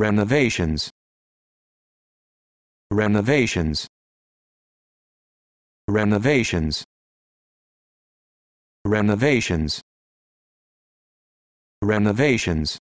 renovations renovations renovations renovations renovations